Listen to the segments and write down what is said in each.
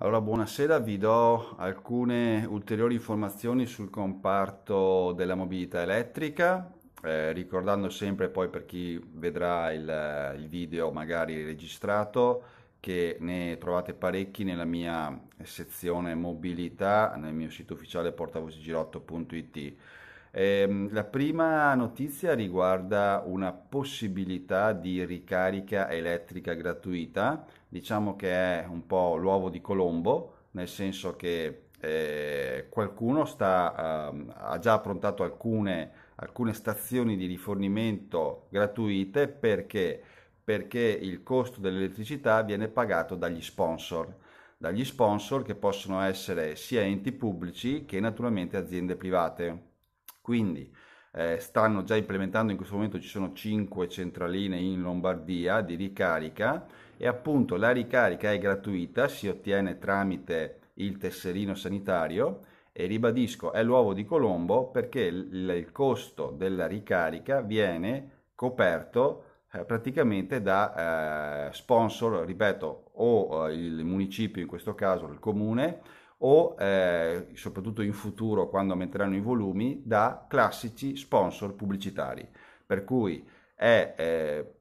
Allora, buonasera, vi do alcune ulteriori informazioni sul comparto della mobilità elettrica, eh, ricordando sempre poi per chi vedrà il, il, video magari registrato che ne trovate parecchi nella mia sezione mobilità nel mio sito ufficiale portavosigirotto.it. Ehm, la prima notizia riguarda una possibilità di ricarica elettrica gratuita diciamo che è un po' l'uovo di Colombo, nel senso che eh, qualcuno sta, eh, ha già approntato alcune, alcune, stazioni di rifornimento gratuite perché, perché il costo dell'elettricità viene pagato dagli sponsor, dagli sponsor che possono essere sia enti pubblici che naturalmente aziende private. Quindi eh, stanno già implementando in questo momento ci sono 5 centraline in Lombardia di ricarica e appunto la ricarica è gratuita, si ottiene tramite il tesserino sanitario e ribadisco è l'uovo di Colombo perché il, il costo della ricarica viene coperto eh, praticamente da eh, sponsor, ripeto, o eh, il municipio in questo caso il comune o eh, soprattutto in futuro quando aumenteranno i volumi da classici sponsor pubblicitari per cui è eh,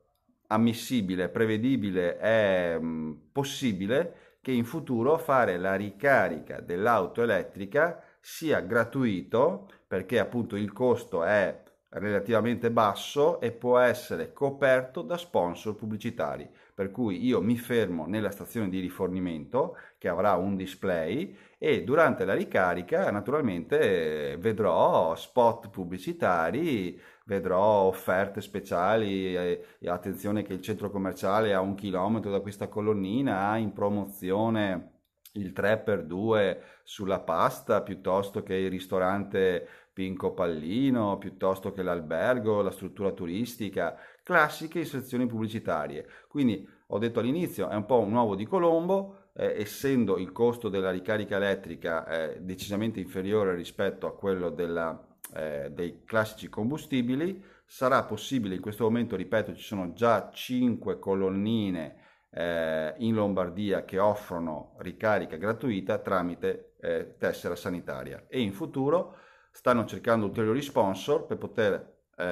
ammissibile, prevedibile, è mh, mm, possibile che in futuro fare la ricarica dell'auto elettrica sia gratuito perché appunto il costo è relativamente basso e può essere coperto da sponsor pubblicitari per cui io mi fermo nella stazione di rifornimento che avrà un display e durante la ricarica naturalmente vedrò spot pubblicitari, vedrò offerte speciali, eh, attenzione che il centro commerciale a un chilometro da questa colonnina ha in promozione il 3x2 sulla pasta piuttosto che il ristorante Pinco Pallino, piuttosto che l'albergo, la struttura turistica classiche inserzioni pubblicitarie. Quindi ho detto all'inizio, è un po' un uovo di Colombo, eh, essendo il costo della ricarica elettrica eh, decisamente inferiore rispetto a quello della, eh, dei classici combustibili, sarà possibile in questo momento, ripeto, ci sono già 5 colonnine eh, in Lombardia che offrono ricarica gratuita tramite eh, tessera sanitaria e in futuro stanno cercando ulteriori sponsor per poter eh,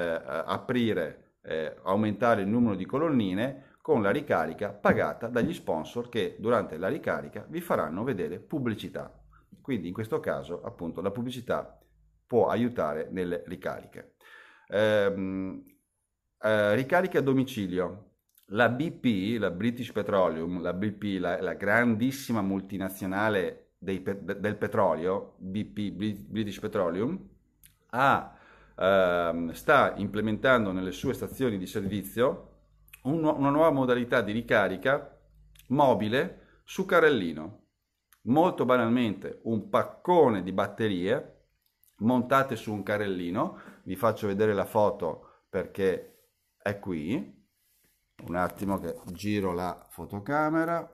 aprire eh, aumentare il numero di colonnine con la ricarica pagata dagli sponsor che durante la ricarica vi faranno vedere pubblicità. Quindi in questo caso appunto la pubblicità può aiutare nelle ricariche. Eh, eh, ricariche a domicilio. La BP, la British Petroleum, la BP, la, la grandissima multinazionale dei, del petrolio, BP, British Petroleum, ha Ehm, sta implementando nelle sue stazioni di servizio una, una nuova modalità di ricarica mobile su carrellino. Molto banalmente un paccone di batterie montate su un carrellino, vi faccio vedere la foto perché è qui, un attimo che giro la fotocamera,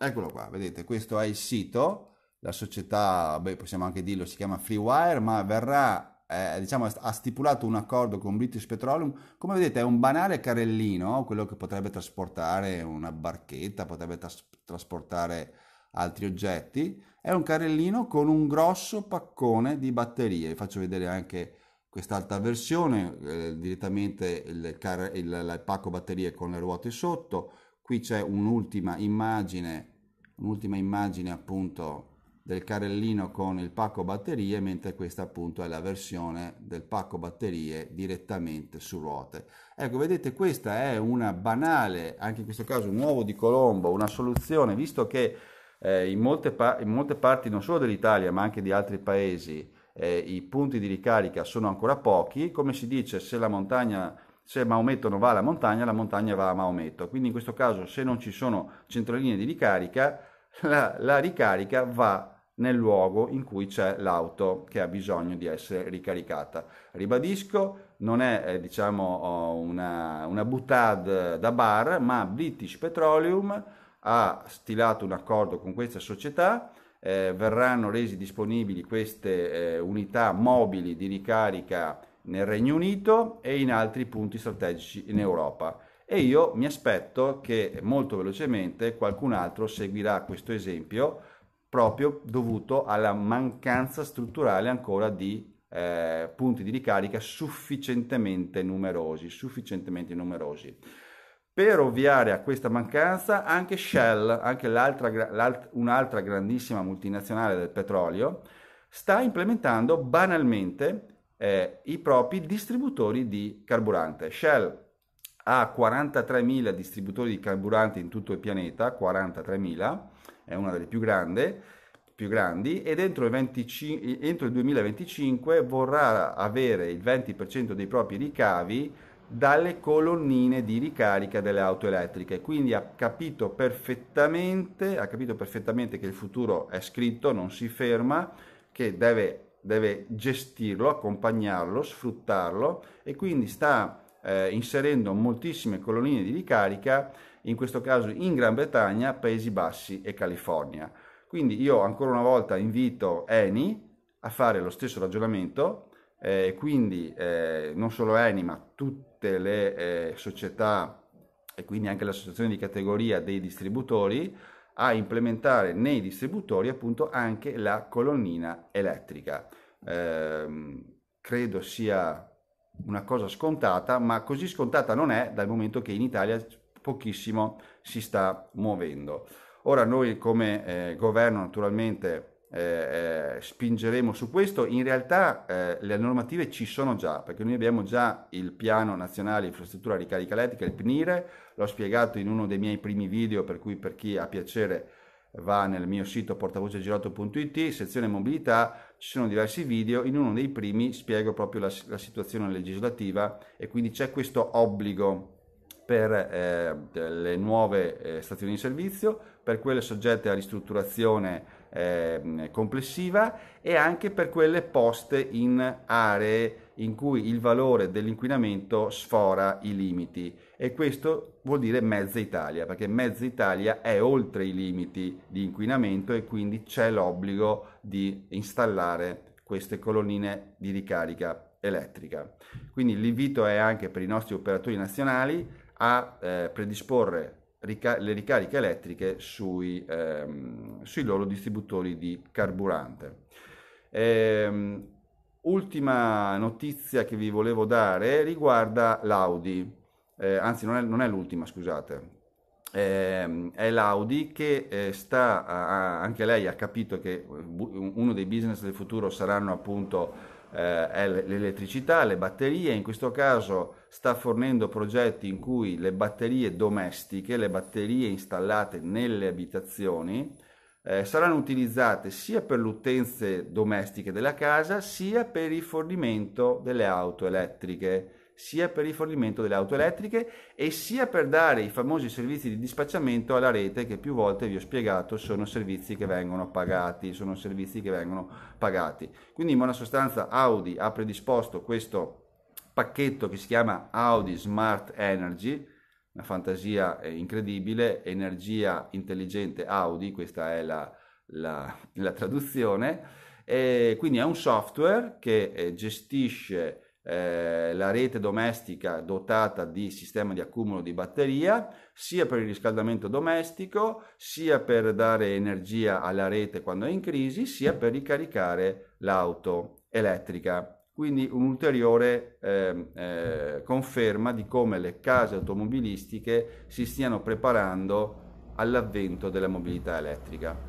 eccolo qua, vedete questo è il sito, la società, beh possiamo anche dirlo, si chiama FreeWire, ma verrà eh, diciamo, ha stipulato un accordo con British Petroleum, come vedete è un banale carrellino, quello che potrebbe trasportare una barchetta, potrebbe tras- trasportare altri oggetti, è un carrellino con un grosso paccone di batterie, vi faccio vedere anche quest'altra versione, eh, direttamente il, car- il, il pacco batterie con le ruote sotto, qui c'è un'ultima immagine, un'ultima immagine appunto del carrellino con il pacco batterie, mentre questa appunto è la versione del pacco batterie direttamente su ruote. Ecco, vedete, questa è una banale, anche in questo caso un uovo di Colombo, una soluzione, visto che eh, in, molte in, molte parti non solo dell'Italia, ma anche di altri paesi, eh, i punti di ricarica sono ancora pochi, come si dice, se la montagna se Maometto non va alla montagna, la montagna va a Maometto. Quindi in questo caso se non ci sono centraline di ricarica, la, la ricarica va nel luogo in cui c'è l'auto che ha bisogno di essere ricaricata. Ribadisco, non è eh, diciamo, oh, una, una boutade da bar, ma British Petroleum ha stilato un accordo con questa società, eh, verranno resi disponibili queste eh, unità mobili di ricarica nel Regno Unito e in altri punti strategici in Europa. E io mi aspetto che molto velocemente qualcun altro seguirà questo esempio proprio dovuto alla mancanza strutturale ancora di eh, punti di ricarica sufficientemente numerosi, sufficientemente numerosi. Per ovviare a questa mancanza anche Shell, anche l'altra, l'alt- un'altra grandissima multinazionale del petrolio, sta implementando banalmente eh, i propri distributori di carburante. Shell ha 43.000 distributori di carburante in tutto il pianeta, 43.000, è una delle più, grande, più grandi, e entro il, 25, entro il 2025 vorrà avere il 20% dei propri ricavi dalle colonnine di ricarica delle auto elettriche. Quindi ha capito perfettamente, ha capito perfettamente che il futuro è scritto, non si ferma, che deve, deve gestirlo, accompagnarlo, sfruttarlo e quindi sta eh, inserendo moltissime colonnine di ricarica, in questo caso in Gran Bretagna, Paesi Bassi e California. Quindi io ancora una volta invito Eni a fare lo stesso ragionamento, eh, quindi eh, non solo Eni ma tutte le eh, società e quindi anche l'associazione di categoria dei distributori a implementare nei distributori appunto anche la colonnina elettrica. Ehm, credo sia una cosa scontata, ma così scontata non è dal momento che in Italia pochissimo si sta muovendo. Ora noi come eh, governo naturalmente eh, eh spingeremo su questo, in realtà eh, le normative ci sono già, perché noi abbiamo già il piano nazionale infrastruttura ricarica elettrica, il PNIRE, l'ho spiegato in uno dei miei primi video, per cui per chi ha piacere va nel mio sito portavocegirotto.it, sezione mobilità, ci sono diversi video, in uno dei primi spiego proprio la, la situazione legislativa e quindi c'è questo obbligo per eh, le nuove eh, stazioni di servizio, per quelle soggette a ristrutturazione eh, complessiva e anche per quelle poste in aree in cui il valore dell'inquinamento sfora i limiti e questo vuol dire mezza Italia, perché mezza Italia è oltre i limiti di inquinamento e quindi c'è l'obbligo di installare queste colonnine di ricarica elettrica. Quindi l'invito è anche per i nostri operatori nazionali a eh, predisporre rica- le ricariche elettriche sui, ehm, sui, loro distributori di carburante. Ehm, ultima notizia che vi volevo dare riguarda l'Audi eh, anzi non è, non è l'ultima, scusate, eh, è l'Audi che eh, sta, a, anche lei ha capito che eh, uno dei business del futuro saranno appunto eh, l'elettricità, le batterie, in questo caso sta fornendo progetti in cui le batterie domestiche, le batterie installate nelle abitazioni, eh, saranno utilizzate sia per le utenze domestiche della casa sia per il fornimento delle auto elettriche sia per il fornimento delle auto elettriche e sia per dare i famosi servizi di dispacciamento alla rete che più volte vi ho spiegato sono servizi che vengono pagati, sono servizi che vengono pagati. Quindi in buona sostanza Audi ha predisposto questo pacchetto che si chiama Audi Smart Energy, una fantasia eh, incredibile, energia intelligente Audi, questa è la, la, la traduzione, e quindi è un software che eh, gestisce eh, la rete domestica dotata di sistema di accumulo di batteria, sia per il riscaldamento domestico, sia per dare energia alla rete quando è in crisi, sia per ricaricare l'auto elettrica. Quindi un'ulteriore eh, eh, conferma di come le case automobilistiche si stiano preparando all'avvento della mobilità elettrica.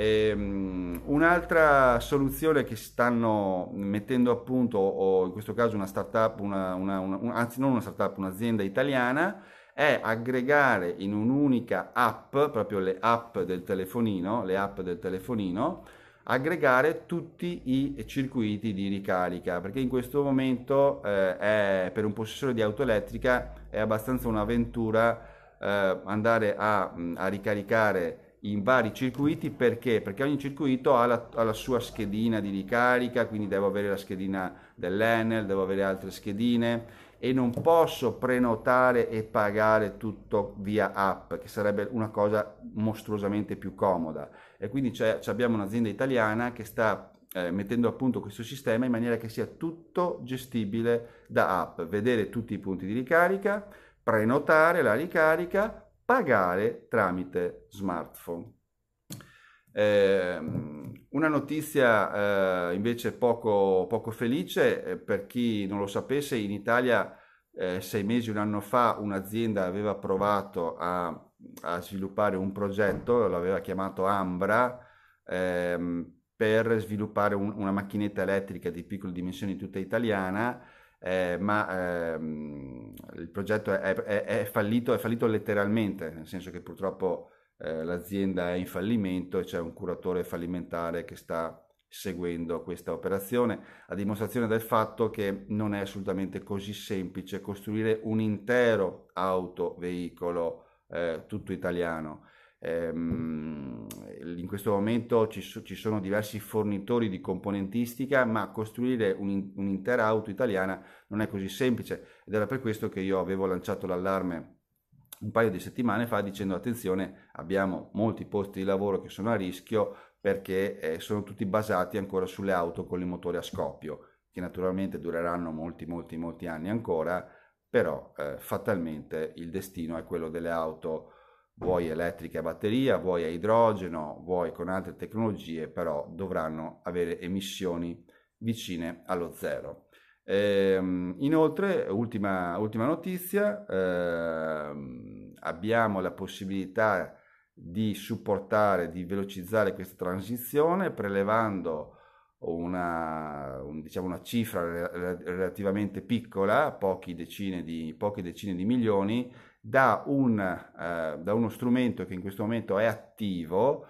Ehm, un'altra soluzione che stanno mettendo a punto, o in questo caso una startup, una, una, una, un, anzi non una startup, un'azienda italiana, è aggregare in un'unica app, proprio le app del telefonino, le app del telefonino, aggregare tutti i circuiti di ricarica perché in questo momento eh, è, per un possessore di auto elettrica è abbastanza un'avventura eh, andare a, a ricaricare in vari circuiti perché? Perché ogni circuito ha la, ha la, sua schedina di ricarica, quindi devo avere la schedina dell'Enel, devo avere altre schedine e non posso prenotare e pagare tutto via app, che sarebbe una cosa mostruosamente più comoda. E quindi abbiamo un'azienda italiana che sta eh, mettendo a punto questo sistema in maniera che sia tutto gestibile da app, vedere tutti i punti di ricarica, prenotare la ricarica, pagare tramite smartphone. Eh, una notizia eh, invece poco, poco felice, eh, per chi non lo sapesse, in Italia eh, sei mesi, un anno fa, un'azienda aveva provato a, a sviluppare un progetto, l'aveva chiamato Ambra, ehm, per sviluppare un, una macchinetta elettrica di piccole dimensioni tutta italiana eh, ma ehm, il progetto è, è, è, fallito, è fallito letteralmente, nel senso che purtroppo eh, l'azienda è in fallimento e c'è un curatore fallimentare che sta seguendo questa operazione, a dimostrazione del fatto che non è assolutamente così semplice costruire un intero autoveicolo eh, tutto italiano. Ehm, in questo momento ci, sono diversi fornitori di componentistica, ma costruire un'intera auto italiana non è così semplice ed era per questo che io avevo lanciato l'allarme un paio di settimane fa dicendo attenzione abbiamo molti posti di lavoro che sono a rischio perché eh, sono tutti basati ancora sulle auto con i motori a scoppio che naturalmente dureranno molti molti molti anni ancora però eh, fatalmente il destino è quello delle auto vuoi elettriche a batteria, vuoi a idrogeno, vuoi con altre tecnologie, però dovranno avere emissioni vicine allo zero. Ehm, inoltre, ultima, ultima notizia, ehm, abbiamo la possibilità di supportare, di velocizzare questa transizione prelevando una, un, diciamo una cifra relativamente piccola, pochi decine di, poche decine di milioni, da, un, eh, da uno strumento che in questo momento è attivo,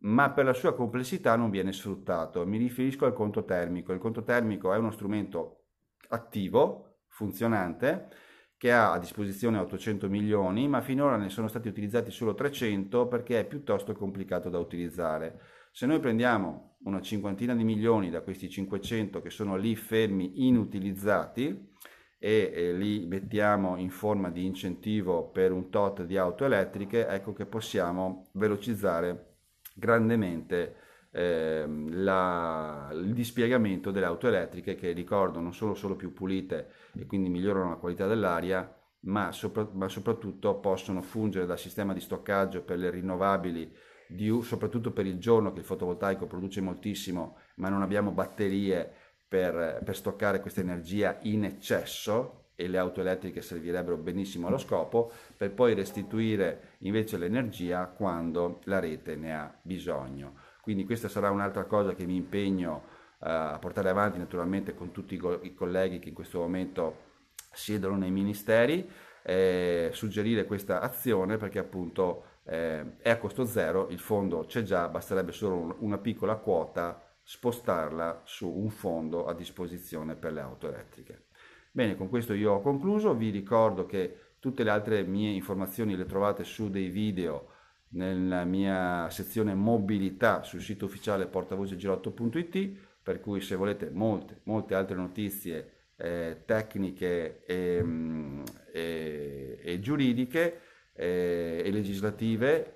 ma per la sua complessità non viene sfruttato. Mi riferisco al conto termico. Il conto termico è uno strumento attivo, funzionante, che ha a disposizione 800 milioni, ma finora ne sono stati utilizzati solo 300 perché è piuttosto complicato da utilizzare. Se noi prendiamo una cinquantina di milioni da questi 500 che sono lì fermi inutilizzati, e li mettiamo in forma di incentivo per un tot di auto elettriche, ecco che possiamo velocizzare grandemente eh, la, il dispiegamento delle auto elettriche che ricordo non sono solo più pulite e quindi migliorano la qualità dell'aria, ma, sopra, ma soprattutto possono fungere da sistema di stoccaggio per le rinnovabili di, soprattutto per il giorno che il fotovoltaico produce moltissimo, ma non abbiamo batterie per, per stoccare questa energia in eccesso e le auto elettriche servirebbero benissimo allo scopo, per poi restituire invece l'energia quando la rete ne ha bisogno. Quindi questa sarà un'altra cosa che mi impegno eh, a portare avanti naturalmente con tutti i, go- i, colleghi che in questo momento siedono nei ministeri, eh, suggerire questa azione perché appunto eh, è a costo zero, il fondo c'è già, basterebbe solo un- una piccola quota spostarla su un fondo a disposizione per le auto elettriche. Bene, con questo io ho concluso, vi ricordo che tutte le altre mie informazioni le trovate su dei video nella mia sezione mobilità sul sito ufficiale portavocegirotto.it, per cui se volete molte, molte altre notizie eh, tecniche e, mm, e, e giuridiche eh, e legislative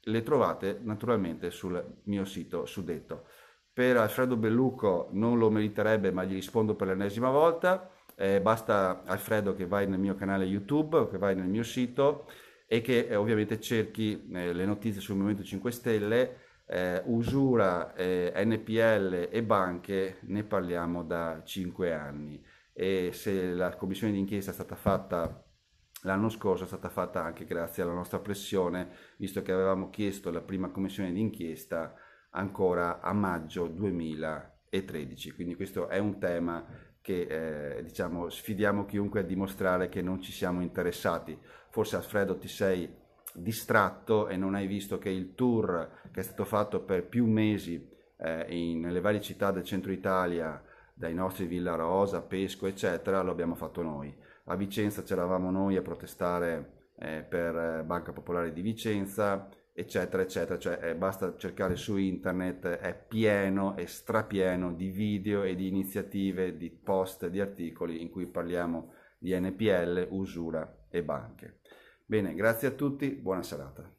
le trovate naturalmente sul mio sito suddetto per Alfredo Bellucco non lo meriterebbe, ma gli rispondo per l'ennesima volta. Eh, basta Alfredo che vai nel mio canale YouTube, che vai nel mio sito e che eh, ovviamente cerchi eh, le notizie sul Movimento 5 Stelle, eh, usura, eh, NPL e banche, ne parliamo da 5 anni e se la commissione d'inchiesta è stata fatta l'anno scorso è stata fatta anche grazie alla nostra pressione, visto che avevamo chiesto la prima commissione d'inchiesta ancora a maggio 2013. Quindi questo è un tema che eh, diciamo, sfidiamo chiunque a dimostrare che non ci siamo interessati. Forse Alfredo ti sei distratto e non hai visto che il tour che è stato fatto per più mesi eh, in, nelle varie città del centro Italia, dai nostri Villa Rosa, Pesco, eccetera, lo abbiamo fatto noi. A Vicenza c'eravamo noi a protestare eh, per eh, Banca Popolare di Vicenza, eccetera, eccetera. Cioè, eh, basta cercare su internet, è pieno e strapieno di video e di iniziative, di post, di articoli in cui parliamo di NPL, usura e banche. Bene, grazie a tutti, buona serata.